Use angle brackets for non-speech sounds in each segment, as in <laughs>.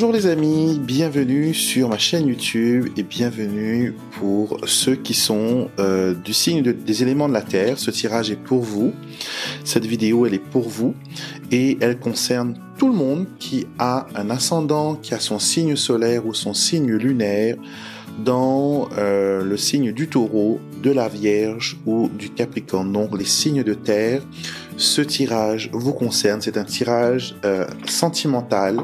Bonjour les amis, bienvenue sur ma chaîne YouTube et bienvenue pour ceux qui sont euh, du signe des éléments de la Terre. Ce tirage est pour vous. Cette vidéo, elle est pour vous et elle concerne tout le monde qui a un ascendant, qui a son signe solaire ou son signe lunaire dans euh, le signe du taureau, de la Vierge ou du Capricorne, donc les signes de terre. Ce tirage vous concerne, c'est un tirage euh, sentimental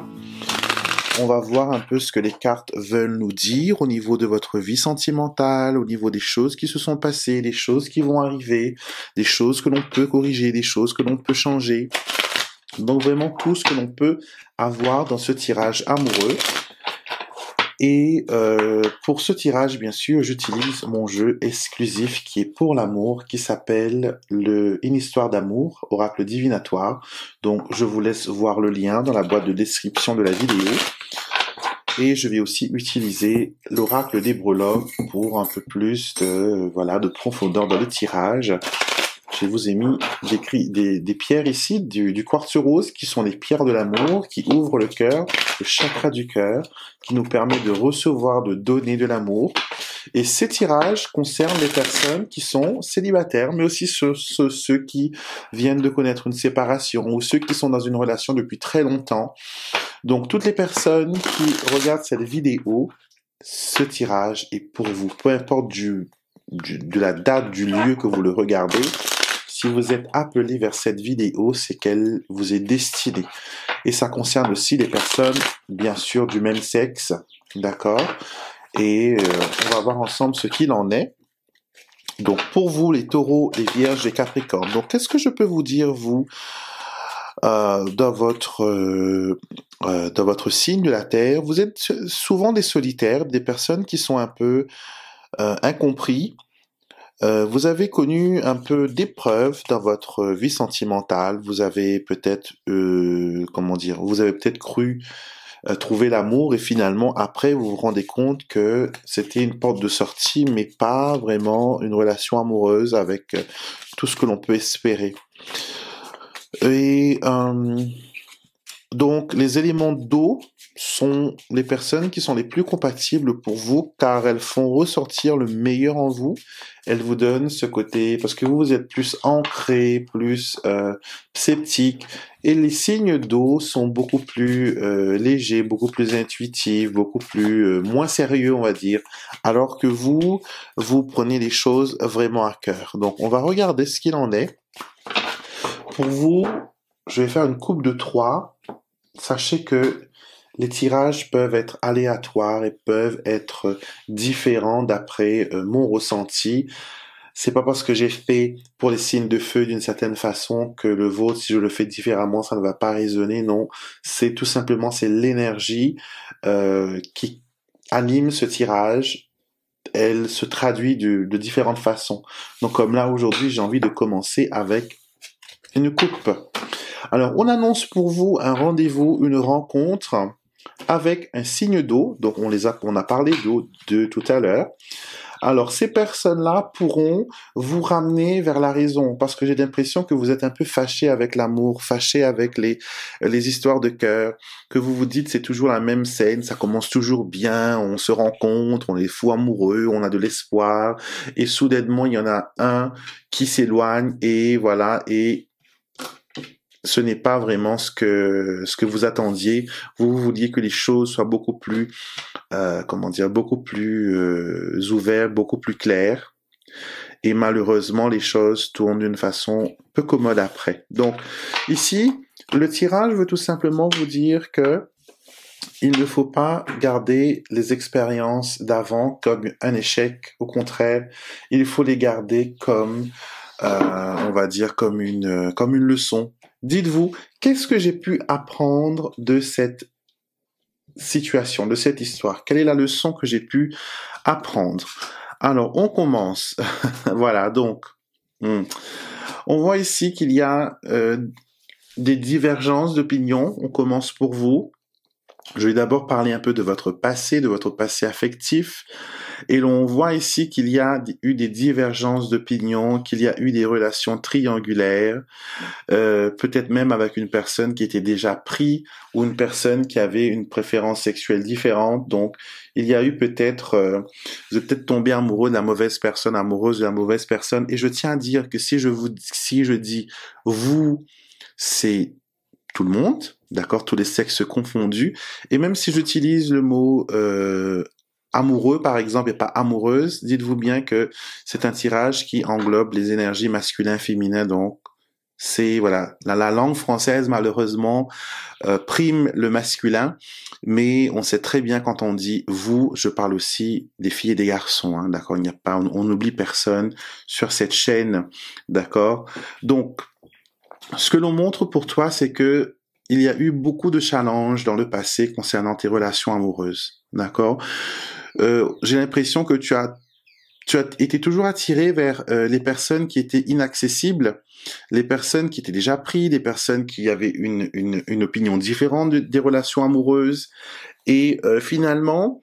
on va voir un peu ce que les cartes veulent nous dire au niveau de votre vie sentimentale, au niveau des choses qui se sont passées, des choses qui vont arriver, des choses que l'on peut corriger, des choses que l'on peut changer. Donc vraiment tout ce que l'on peut avoir dans ce tirage amoureux. Et euh, pour ce tirage, bien sûr, j'utilise mon jeu exclusif qui est pour l'amour, qui s'appelle le Une histoire d'amour, oracle divinatoire. Donc, je vous laisse voir le lien dans la boîte de description de la vidéo. Et je vais aussi utiliser l'oracle des breloques pour un peu plus de, voilà, de profondeur dans le tirage je vous ai mis des, pierres ici, du, quartz rose, qui sont les pierres de l'amour, qui ouvrent le cœur, le chakra du cœur, qui nous permet de recevoir, de donner de l'amour. Et ces tirages concernent les personnes qui sont célibataires, mais aussi ceux, qui viennent de connaître une séparation ou ceux qui sont dans une relation depuis très longtemps. Donc toutes les personnes qui regardent cette vidéo, ce tirage est pour vous, peu importe de la date, du lieu que vous le regardez, vous êtes appelé vers cette vidéo, c'est qu'elle vous est destinée. Et ça concerne aussi les personnes, bien sûr, du même sexe. D'accord Et euh, on va voir ensemble ce qu'il en est. Donc, pour vous, les taureaux, les vierges, les capricornes. Donc, qu'est-ce que je peux vous dire, vous euh, dans votre euh, dans votre signe de la terre, vous êtes souvent des solitaires, des personnes qui sont un peu incompris, euh, vous avez connu un peu d'épreuves dans votre vie sentimentale. Vous avez peut-être, euh, comment dire, vous avez peut-être cru euh, trouver l'amour et finalement après vous vous rendez compte que c'était une porte de sortie, mais pas vraiment une relation amoureuse avec tout ce que l'on peut espérer. Et donc les éléments d'eau sont les personnes qui sont les plus compatibles pour vous car elles font ressortir le meilleur en vous. Elles vous donnent ce côté parce que vous êtes plus ancré, plus euh, sceptique et les signes d'eau sont beaucoup plus euh, légers, beaucoup plus intuitifs, beaucoup plus euh, moins sérieux on va dire, alors que vous vous prenez les choses vraiment à cœur. Donc on va regarder ce qu'il en est. Pour vous, je vais faire une coupe de trois. Sachez que les tirages peuvent être aléatoires et peuvent être euh, différents d'après euh, mon ressenti. C'est pas parce que j'ai fait pour les signes de feu d'une certaine façon que le vôtre, si je le fais différemment, ça ne va pas résonner. Non, c'est tout simplement c'est l'énergie euh, qui anime ce tirage. Elle se traduit de, de différentes façons. Donc comme là aujourd'hui, j'ai envie de commencer avec une coupe. Alors, on annonce pour vous un rendez-vous, une rencontre avec un signe d'eau. Donc, on les a, on a parlé d'eau de tout à l'heure. Alors, ces personnes-là pourront vous ramener vers la raison parce que j'ai l'impression que vous êtes un peu fâché avec l'amour, fâché avec les, les histoires de cœur, que vous vous dites c'est toujours la même scène, ça commence toujours bien, on se rencontre, on est fou amoureux, on a de l'espoir et soudainement il y en a un qui s'éloigne et voilà, et ce n'est pas vraiment ce que ce que vous attendiez. Vous, vouliez que les choses soient beaucoup plus, euh, comment dire, beaucoup plus euh, ouvertes, beaucoup plus claires. Et malheureusement, les choses tournent d'une façon peu commode après. Donc ici, le tirage veut tout simplement vous dire que il ne faut pas garder les expériences d'avant comme un échec. Au contraire, il faut les garder comme, euh, on va dire, comme une, comme une leçon Dites-vous, qu'est-ce que j'ai pu apprendre de cette situation, de cette histoire Quelle est la leçon que j'ai pu apprendre Alors, on commence. <laughs> voilà, donc, hmm. on voit ici qu'il y a euh, des divergences d'opinion. On commence pour vous. Je vais d'abord parler un peu de votre passé, de votre passé affectif. Et l'on voit ici qu'il y a eu des divergences d'opinion, qu'il y a eu des relations triangulaires, euh, peut-être même avec une personne qui était déjà pris ou une personne qui avait une préférence sexuelle différente. Donc, il y a eu peut-être, euh, vous êtes peut-être tombé amoureux de la mauvaise personne, amoureuse de la mauvaise personne. Et je tiens à dire que si je vous, si je dis vous, c'est tout le monde, d'accord, tous les sexes confondus. Et même si j'utilise le mot euh, amoureux par exemple et pas amoureuse, dites-vous bien que c'est un tirage qui englobe les énergies masculin féminin donc c'est voilà la, langue française malheureusement euh, prime le masculin, mais on sait très bien quand on dit vous, je parle aussi des filles et des garçons, hein, d'accord. Il n'y a pas, on n'oublie personne sur cette chaîne, d'accord. Donc, ce que l'on montre pour toi, c'est que il y a eu beaucoup de challenges dans le passé concernant tes relations amoureuses, d'accord euh, j'ai l'impression que tu as tu as été toujours attiré vers euh, les personnes qui étaient inaccessibles, les personnes qui étaient déjà prises, les personnes qui avaient une, une, opinion différente des relations amoureuses. Et euh, finalement,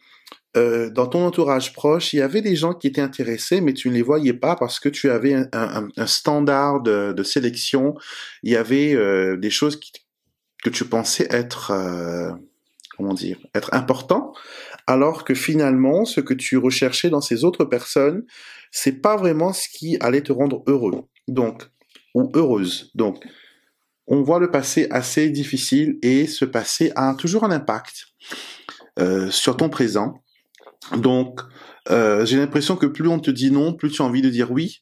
dans ton entourage proche, il y avait des gens qui étaient intéressés, mais tu ne les voyais pas parce que tu avais un, standard de, de, sélection. Il y avait des choses qui, que tu pensais être, comment dire, être important, alors que finalement, ce que tu recherchais dans ces autres personnes, c'est pas vraiment ce qui allait te rendre heureux. Donc, ou heureuse. Donc, on voit le passé assez difficile et ce passé a toujours un impact euh, sur ton présent. Donc, euh, j'ai l'impression que plus on te dit non, plus tu as envie de dire oui.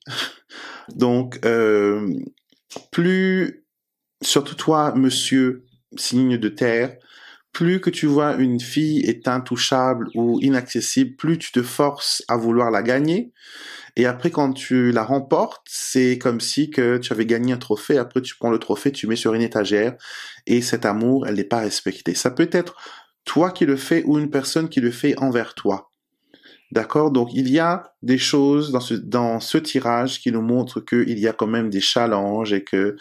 <laughs> Donc, euh, plus, surtout toi, monsieur, signe de terre, plus que tu vois une fille est intouchable ou inaccessible, plus tu te forces à vouloir la gagner. Et après, quand tu la remportes, c'est comme si que tu avais gagné un trophée. Après, tu prends le trophée, tu mets sur une étagère. Et cet amour, elle n'est pas respectée. Ça peut être toi qui le fais ou une personne qui le fait envers toi. D'accord Donc il y a des choses dans ce, dans ce tirage qui nous montrent qu'il y a quand même des challenges et que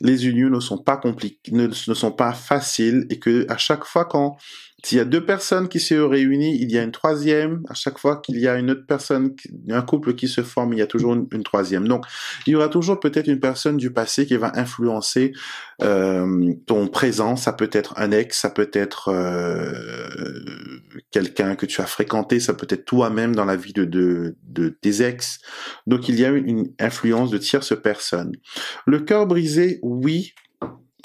les unions ne sont pas compliquées, ne, sont pas faciles et que à chaque fois quand s'il y a deux personnes qui se réunissent, il y a une troisième. À chaque fois qu'il y a une autre personne, un couple qui se forme, il y a toujours une, troisième. Donc, il y aura toujours peut-être une personne du passé qui va influencer euh, ton présent. Ça peut être un ex, ça peut être euh, quelqu'un que tu as fréquenté, ça peut être toi-même dans la vie de, de, tes ex. Donc il y a une, influence de tierce personne. Le cœur brisé, oui,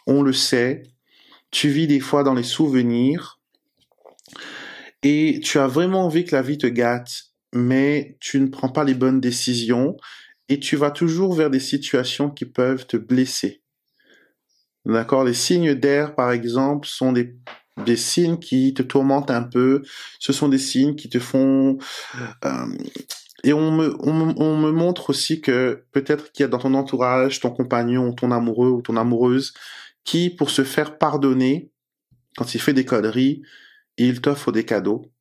on le sait. Tu vis des fois dans les souvenirs et tu as vraiment envie que la vie te gâte, mais tu ne prends pas les bonnes décisions et tu vas toujours vers des situations qui peuvent te blesser. D'accord Les signes d'air, par exemple, sont des des signes qui te tourmentent un peu. Ce sont des signes qui te font... Euh, et on me, montre aussi que peut-être qu'il y a dans ton entourage, ton compagnon, ton amoureux ou ton amoureuse, qui, pour se faire pardonner, quand il fait des conneries, il t'offre des cadeaux.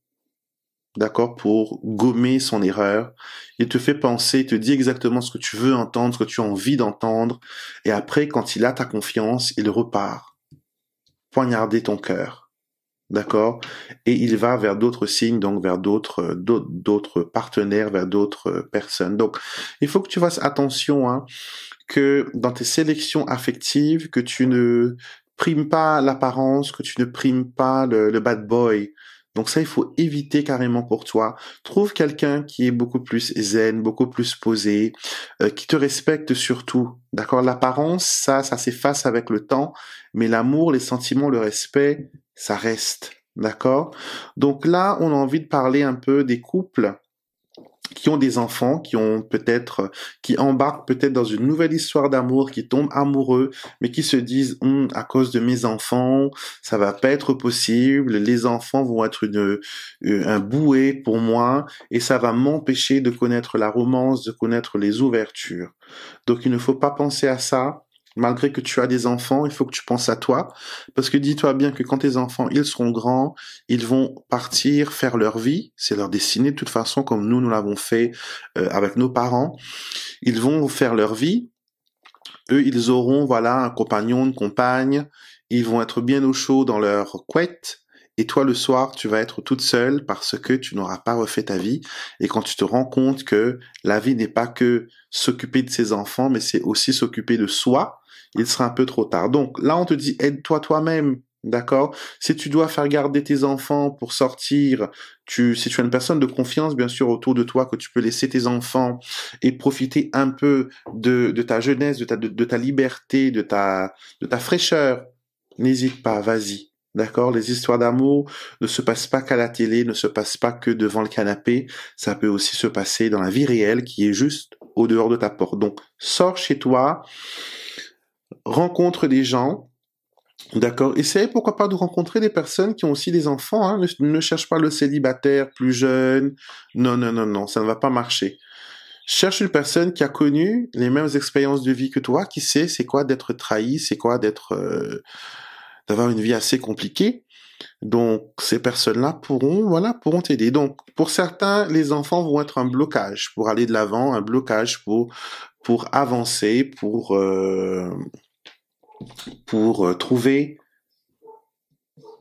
D'accord Pour gommer son erreur. Il te fait penser, il te dit exactement ce que tu veux entendre, ce que tu as envie d'entendre. Et après, quand il a ta confiance, il repart. Poignarder ton cœur. D'accord Et il va vers d'autres signes, donc vers d'autres euh, d'autres partenaires, vers d'autres euh, personnes. Donc, il faut que tu fasses attention hein, que dans tes sélections affectives, que tu ne primes pas l'apparence, que tu ne primes pas le, bad boy. Donc ça, il faut éviter carrément pour toi. Trouve quelqu'un qui est beaucoup plus zen, beaucoup plus posé, euh, qui te respecte surtout. D'accord L'apparence, ça, ça s'efface avec le temps, mais l'amour, les sentiments, le respect, ça reste. D'accord Donc là, on a envie de parler un peu des couples qui ont des enfants, qui ont peut-être, qui embarquent peut-être dans une nouvelle histoire d'amour, qui tombent amoureux, mais qui se disent, hm, à cause de mes enfants, ça va pas être possible, les enfants vont être une, euh, un bouée pour moi, et ça va m'empêcher de connaître la romance, de connaître les ouvertures. Donc il ne faut pas penser à ça, malgré que tu as des enfants, il faut que tu penses à toi. Parce que dis-toi bien que quand tes enfants, ils seront grands, ils vont partir faire leur vie. C'est leur destinée de toute façon, comme nous, nous l'avons fait euh, avec nos parents. Ils vont faire leur vie. Eux, ils auront, voilà, un compagnon, une compagne. Ils vont être bien au chaud dans leur couette. Et toi, le soir, tu vas être toute seule parce que tu n'auras pas refait ta vie. Et quand tu te rends compte que la vie n'est pas que s'occuper de ses enfants, mais c'est aussi s'occuper de soi, il sera un peu trop tard. Donc là, on te dit aide-toi toi-même. D'accord Si tu dois faire garder tes enfants pour sortir, tu, si tu as une personne de confiance, bien sûr, autour de toi, que tu peux laisser tes enfants et profiter un peu de, ta jeunesse, de ta, ta liberté, de ta, de ta fraîcheur, n'hésite pas, vas-y. D'accord Les histoires d'amour ne se passent pas qu'à la télé, ne se passent pas que devant le canapé. Ça peut aussi se passer dans la vie réelle qui est juste au dehors de ta porte. Donc, sors chez toi, rencontre des gens, D'accord. Essayez pourquoi pas de rencontrer des personnes qui ont aussi des enfants. Hein, ne, cherche pas le célibataire plus jeune. Non, non, non, non, ça ne va pas marcher. Cherche une personne qui a connu les mêmes expériences de vie que toi, qui sait c'est quoi d'être trahi, c'est quoi d'être euh, d'avoir une vie assez compliquée. Donc ces personnes-là pourront voilà pourront t'aider. Donc pour certains, les enfants vont être un blocage pour aller de l'avant, un blocage pour pour avancer, pour euh, pour euh, trouver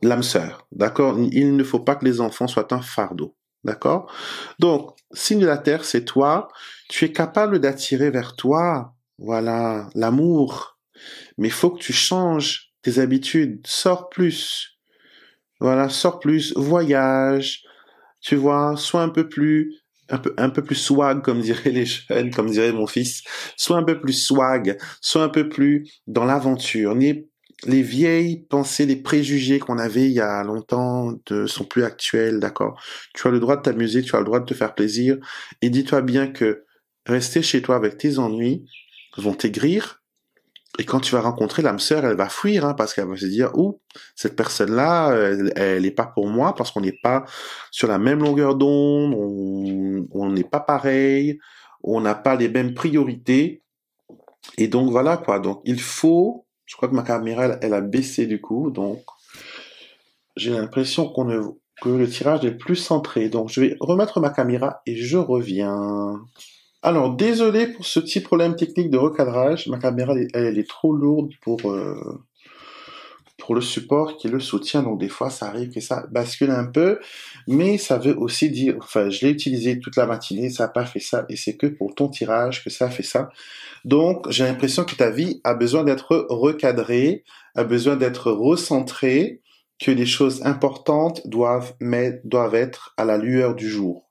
l'âme sœur. D'accord Il ne faut pas que les enfants soient un fardeau. D'accord Donc, signe de la terre, c'est toi. Tu es capable d'attirer vers toi, voilà, l'amour. Mais il faut que tu changes tes habitudes. Sors plus. Voilà, sors plus, voyage. Tu vois, sois un peu plus un peu, un peu plus swag, comme dirait les jeunes, comme dirait mon fils. soit un peu plus swag, soit un peu plus dans l'aventure. Les, les vieilles pensées, les préjugés qu'on avait il y a longtemps de sont plus actuels, d'accord Tu as le droit de t'amuser, tu as le droit de te faire plaisir. Et dis-toi bien que rester chez toi avec tes ennuis vont t'aigrir, et quand tu vas rencontrer l'âme sœur, elle va fuir hein, parce qu'elle va se dire ou cette personne-là, elle n'est pas pour moi parce qu'on n'est pas sur la même longueur d'onde, on n'est pas pareil, on n'a pas les mêmes priorités." Et donc voilà quoi. Donc il faut, je crois que ma caméra elle, a baissé du coup, donc j'ai l'impression qu'on ne que le tirage est plus centré. Donc je vais remettre ma caméra et je reviens. Alors, désolé pour ce petit problème technique de recadrage. Ma caméra, elle, est trop lourde pour, euh, pour le support qui le soutient. Donc, des fois, ça arrive que ça bascule un peu. Mais ça veut aussi dire, enfin, je l'ai utilisé toute la matinée, ça n'a pas fait ça. Et c'est que pour ton tirage que ça a fait ça. Donc, j'ai l'impression que ta vie a besoin d'être recadrée, a besoin d'être recentrée, que les choses importantes doivent, mais, doivent être à la lueur du jour.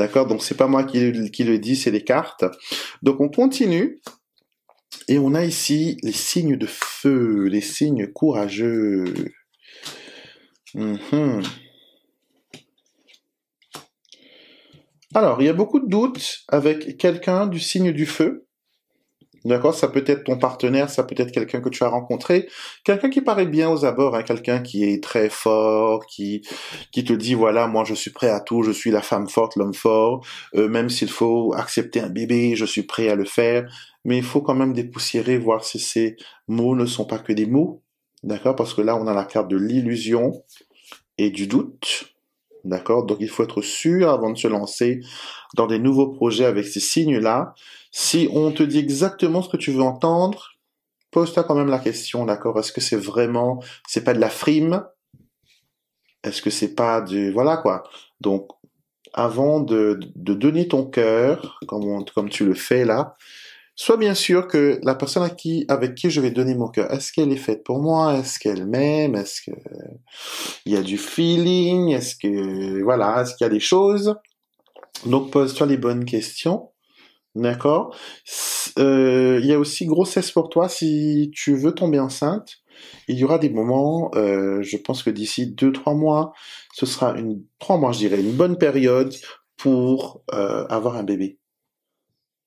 D'accord Donc c'est pas moi qui, le dis, c'est les cartes. Donc on continue. Et on a ici les signes de feu, les signes courageux. Mhm. Alors, il y a beaucoup de doutes avec quelqu'un du signe du feu. D'accord Ça peut être ton partenaire, ça peut être quelqu'un que tu as rencontré, quelqu'un qui paraît bien aux abords, hein, quelqu'un qui est très fort, qui qui te dit voilà, moi je suis prêt à tout, je suis la femme forte, l'homme fort, euh, même s'il faut accepter un bébé, je suis prêt à le faire, mais il faut quand même dépoussiérer, voir si ces mots ne sont pas que des mots, d'accord Parce que là, on a la carte de l'illusion et du doute, d'accord Donc il faut être sûr avant de se lancer dans des nouveaux projets avec ces signes-là, si on te dit exactement ce que tu veux entendre, pose-toi quand même la question, d'accord Est-ce que c'est vraiment, c'est pas de la frime Est-ce que c'est pas du, voilà quoi Donc, avant de, de donner ton cœur, comme, comme tu le fais là, sois bien sûr que la personne à qui, avec qui je vais donner mon cœur, est-ce qu'elle est faite pour moi Est-ce qu'elle m'aime Est-ce que il y a du feeling Est-ce que, voilà, est-ce qu'il y a des choses Donc, pose-toi les bonnes questions. D'accord euh, Il y a aussi grossesse pour toi. Si tu veux tomber enceinte, il y aura des moments, euh, je pense que d'ici deux trois mois, ce sera une, trois mois, je dirais, une bonne période pour euh, avoir un bébé.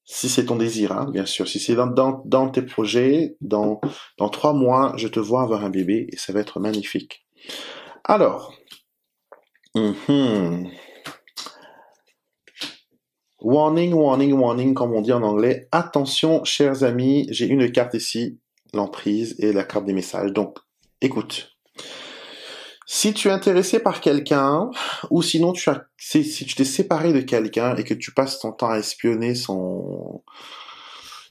Si c'est ton désir, hein, bien sûr. Si c'est dans, dans, tes projets, dans, dans trois mois, je te vois avoir un bébé et ça va être magnifique. Alors, hum, hum. Warning, warning, warning, comme on dit en anglais. Attention, chers amis, j'ai une carte ici, l'emprise et la carte des messages. Donc, écoute. Si tu es intéressé par quelqu'un, ou sinon tu si, tu t'es séparé de quelqu'un et que tu passes ton temps à espionner son,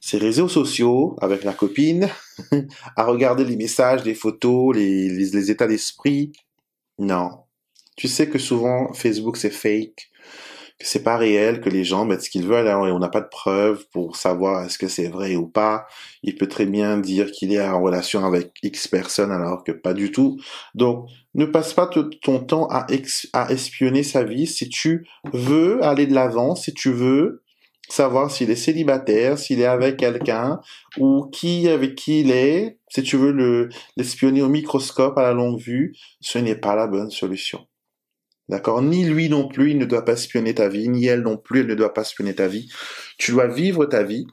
ses réseaux sociaux avec la copine, <laughs> à regarder les messages, les photos, les, les états d'esprit, non. Tu sais que souvent Facebook c'est fake c'est pas réel, que les gens mettent ce qu'ils veulent, alors, hein, et on n'a pas de preuves pour savoir est-ce que c'est vrai ou pas. Il peut très bien dire qu'il est en relation avec X personnes alors que pas du tout. Donc, ne passe pas ton temps à, espionner sa vie si tu veux aller de l'avant, si tu veux savoir s'il est célibataire, s'il est avec quelqu'un ou qui avec qui il est. Si tu veux l'espionner au microscope à la longue vue, ce n'est pas la bonne solution. D'accord Ni lui non plus, il ne doit pas spionner ta vie, ni elle non plus, elle ne doit pas spionner ta vie. Tu dois vivre ta vie.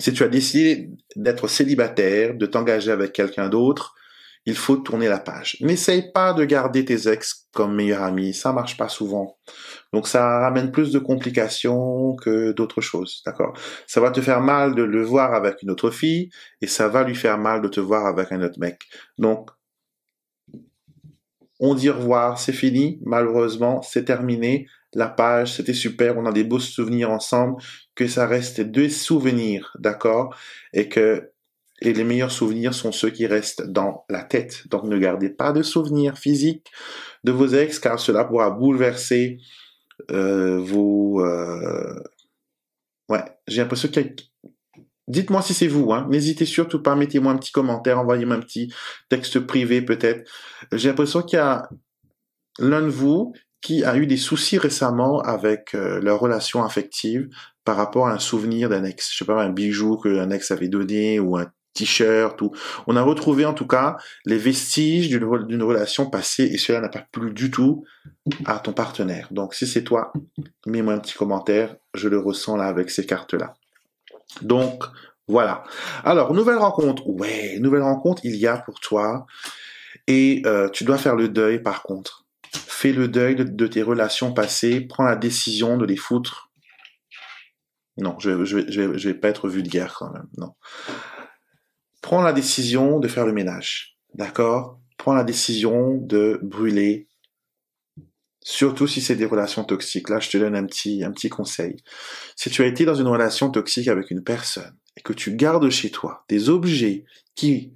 Si tu as décidé d'être célibataire, de t'engager avec quelqu'un d'autre, il faut tourner la page. N'essaye pas de garder tes ex comme meilleurs amis, ça marche pas souvent. Donc ça ramène plus de complications que d'autres choses, d'accord Ça va te faire mal de le voir avec une autre fille et ça va lui faire mal de te voir avec un autre mec. Donc on dit au revoir, c'est fini, malheureusement, c'est terminé. La page, c'était super, on a des beaux souvenirs ensemble, que ça reste deux souvenirs, d'accord Et que les meilleurs souvenirs sont ceux qui restent dans la tête. Donc ne gardez pas de souvenirs physiques de vos ex, car cela pourra bouleverser euh, vos... Euh, ouais, j'ai l'impression qu'il Dites-moi si c'est vous, hein. N'hésitez surtout pas, mettez-moi un petit commentaire, envoyez-moi un petit texte privé peut-être. J'ai l'impression qu'il y a l'un de vous qui a eu des soucis récemment avec euh, leur relation affective par rapport à un souvenir d'un ex, je sais pas, un bijou que l'ex avait donné ou un t-shirt ou on a retrouvé en tout cas les vestiges d'une relation passée et cela n'a pas plu du tout à ton partenaire. Donc si c'est toi, mets-moi un petit commentaire, je le ressens là avec ces cartes là. Donc, voilà. Alors, nouvelle rencontre. Ouais, nouvelle rencontre, il y a pour toi. Et euh, tu dois faire le deuil, par contre. Fais le deuil de, tes relations passées. Prends la décision de les foutre. Non, je, je, vais, je vais pas être vulgaire quand même. Non. Prends la décision de faire le ménage. D'accord Prends la décision de brûler Surtout si c'est des relations toxiques. Là, je te donne un petit, un petit conseil. Si tu as été dans une relation toxique avec une personne et que tu gardes chez toi des objets qui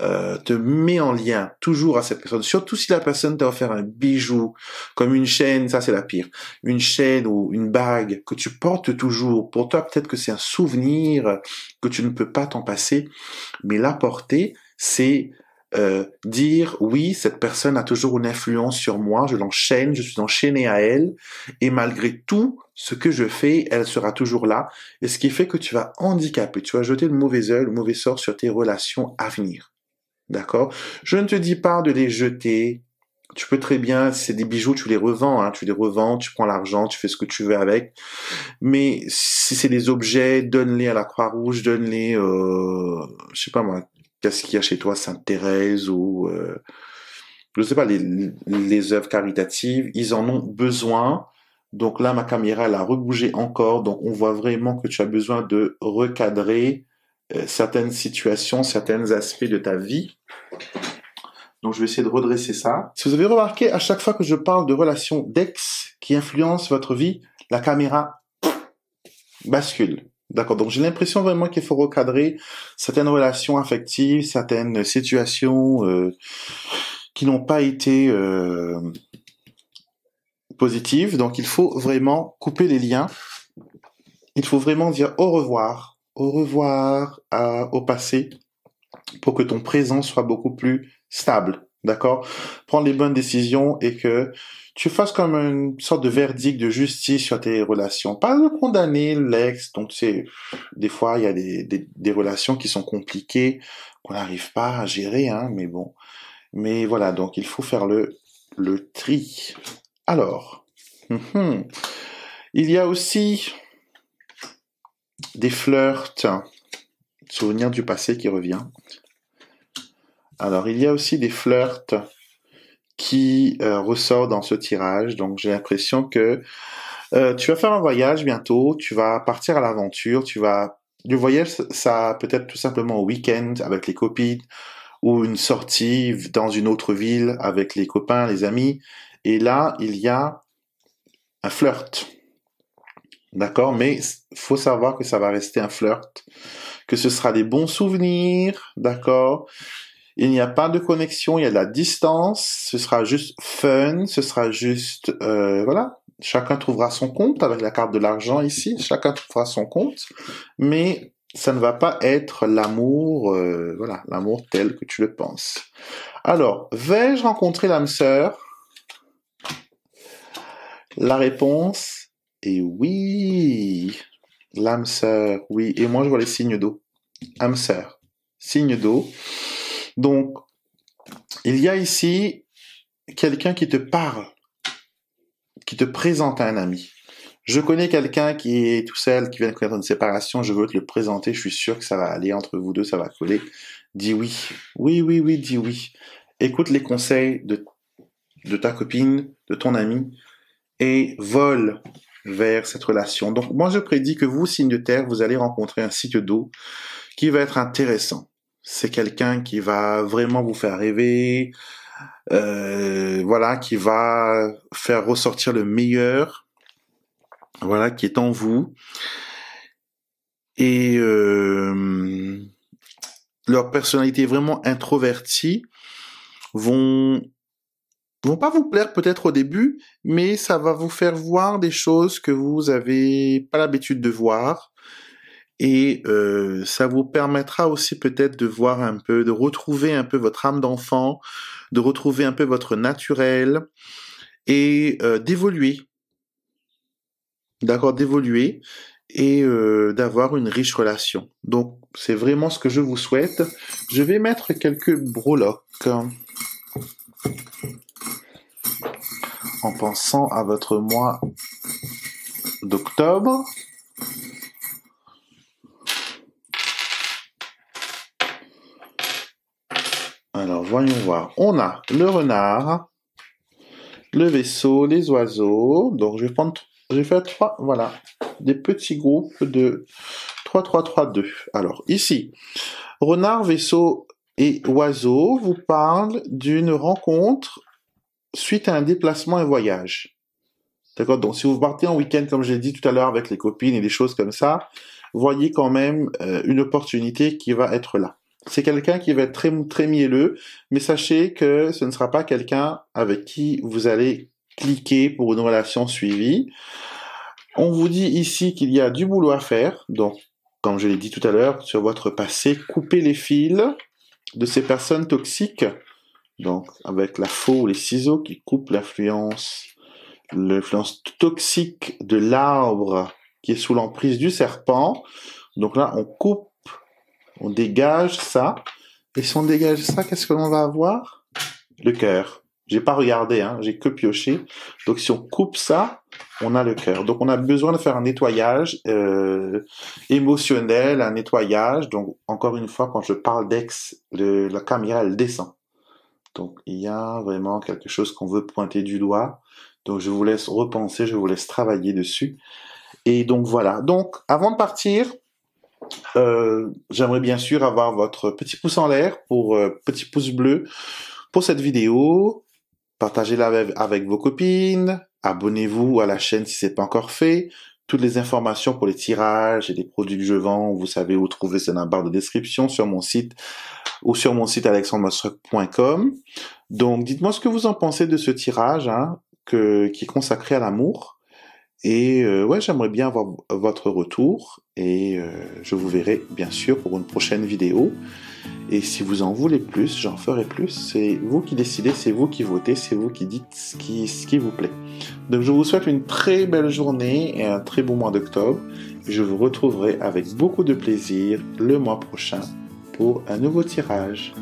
euh, te met en lien toujours à cette personne, surtout si la personne t'a offert un bijou, comme une chaîne, ça c'est la pire, une chaîne ou une bague que tu portes toujours. Pour toi, peut-être que c'est un souvenir que tu ne peux pas t'en passer, mais la porter, c'est euh, dire oui, cette personne a toujours une influence sur moi, je l'enchaîne, je suis enchaîné à elle, et malgré tout ce que je fais, elle sera toujours là, et ce qui fait que tu vas handicaper, tu vas jeter le mauvais œil, le mauvais sort sur tes relations à venir. D'accord Je ne te dis pas de les jeter. Tu peux très bien, c'est des bijoux, tu les revends, hein, tu les revends, tu prends l'argent, tu fais ce que tu veux avec. Mais si c'est des objets, donne-les à la Croix-Rouge, donne-les, euh, je sais pas moi, qu'est-ce qu'il y a chez toi Sainte-Thérèse ou je euh, je sais pas les, œuvres caritatives, ils en ont besoin. Donc là, ma caméra elle a rebougé encore, donc on voit vraiment que tu as besoin de recadrer euh, certaines situations, certains aspects de ta vie. Donc je vais essayer de redresser ça. Si vous avez remarqué, à chaque fois que je parle de relations d'ex qui influencent votre vie, la caméra bascule. D'accord. Donc j'ai l'impression vraiment qu'il faut recadrer certaines relations affectives, certaines situations euh, qui n'ont pas été euh, positives. Donc il faut vraiment couper les liens. Il faut vraiment dire au revoir, au revoir au passé pour que ton présent soit beaucoup plus stable. D'accord Prendre les bonnes décisions et que tu fasses comme une sorte de verdict de justice sur tes relations. Pas le condamner, l'ex. Donc, c'est des fois, il y a des, relations qui sont compliquées, qu'on n'arrive pas à gérer, hein, mais bon. Mais voilà, donc il faut faire le, tri. Alors, il y a aussi des flirts, souvenir du passé qui revient. Alors, il y a aussi des flirts qui euh, ressortent dans ce tirage. Donc, j'ai l'impression que euh, tu vas faire un voyage bientôt, tu vas partir à l'aventure, tu vas... du voyage, ça peut être tout simplement au week-end avec les copines ou une sortie dans une autre ville avec les copains, les amis. Et là, il y a un flirt. D'accord Mais faut savoir que ça va rester un flirt, que ce sera des bons souvenirs, d'accord il n'y a pas de connexion, il y a de la distance. Ce sera juste fun, ce sera juste euh, voilà. Chacun trouvera son compte avec la carte de l'argent ici. Chacun trouvera son compte, mais ça ne va pas être l'amour, euh, voilà, l'amour tel que tu le penses. Alors, vais-je rencontrer l'âme sœur La réponse est oui. L'âme sœur, oui. Et moi, je vois les signes d'eau. Âme sœur, signe d'eau. Donc, il y a ici quelqu'un qui te parle, qui te présente à un ami. Je connais quelqu'un qui est tout seul, qui vient de connaître une séparation, je veux te le présenter, je suis sûr que ça va aller entre vous deux, ça va coller. Dis oui. Oui, oui, oui, dis oui. Écoute les conseils de, ta copine, de ton ami, et vole vers cette relation. Donc moi je prédis que vous, signe de terre, vous allez rencontrer un site d'eau qui va être intéressant c'est quelqu'un qui va vraiment vous faire rêver, euh, voilà, qui va faire ressortir le meilleur, voilà, qui est en vous. Et euh, leur personnalité vraiment introvertie vont vont pas vous plaire peut-être au début, mais ça va vous faire voir des choses que vous avez pas l'habitude de voir et euh, ça vous permettra aussi peut-être de voir un peu, de retrouver un peu votre âme d'enfant, de retrouver un peu votre naturel et euh, d'évoluer. D'accord, d'évoluer et euh, d'avoir une riche relation. Donc c'est vraiment ce que je vous souhaite. Je vais mettre quelques broloques hein, en pensant à votre mois d'octobre. Alors, voyons voir. On a le renard, le vaisseau, les oiseaux. Donc, je vais prendre, je faire trois, voilà, des petits groupes de 3, 3, 3, 2. Alors, ici, renard, vaisseau et oiseau vous parlent d'une rencontre suite à un déplacement et voyage. D'accord Donc, si vous partez en week-end, comme je l'ai dit tout à l'heure, avec les copines et des choses comme ça, voyez quand même euh, une opportunité qui va être là. C'est quelqu'un qui va être très, très mielleux, mais sachez que ce ne sera pas quelqu'un avec qui vous allez cliquer pour une relation suivie. On vous dit ici qu'il y a du boulot à faire, donc comme je l'ai dit tout à l'heure, sur votre passé, coupez les fils de ces personnes toxiques, donc avec la faux ou les ciseaux qui coupent l'influence, l'influence toxique de l'arbre qui est sous l'emprise du serpent. Donc là, on coupe on dégage ça. Et si on dégage ça, qu'est-ce que l'on va avoir Le cœur. J'ai pas regardé, hein, j'ai que pioché. Donc si on coupe ça, on a le cœur. Donc on a besoin de faire un nettoyage euh, émotionnel, un nettoyage. Donc encore une fois, quand je parle d'ex, la caméra elle descend. Donc il y a vraiment quelque chose qu'on veut pointer du doigt. Donc je vous laisse repenser, je vous laisse travailler dessus. Et donc voilà. Donc avant de partir, euh, j'aimerais bien sûr avoir votre petit pouce en l'air pour euh, petit pouce bleu pour cette vidéo. Partagez-la avec, vos copines. Abonnez-vous à la chaîne si c'est pas encore fait. Toutes les informations pour les tirages et les produits que je vends, vous savez où trouver, c'est dans la barre de description sur mon site ou sur mon site alexandremostruck.com. Donc, dites-moi ce que vous en pensez de ce tirage hein, que, qui est consacré à l'amour. Et euh, ouais, j'aimerais bien avoir votre retour et euh, je vous verrai bien sûr pour une prochaine vidéo. Et si vous en voulez plus, j'en ferai plus. C'est vous qui décidez, c'est vous qui votez, c'est vous qui dites ce qui, ce qui vous plaît. Donc je vous souhaite une très belle journée et un très bon mois d'octobre. Je vous retrouverai avec beaucoup de plaisir le mois prochain pour un nouveau tirage.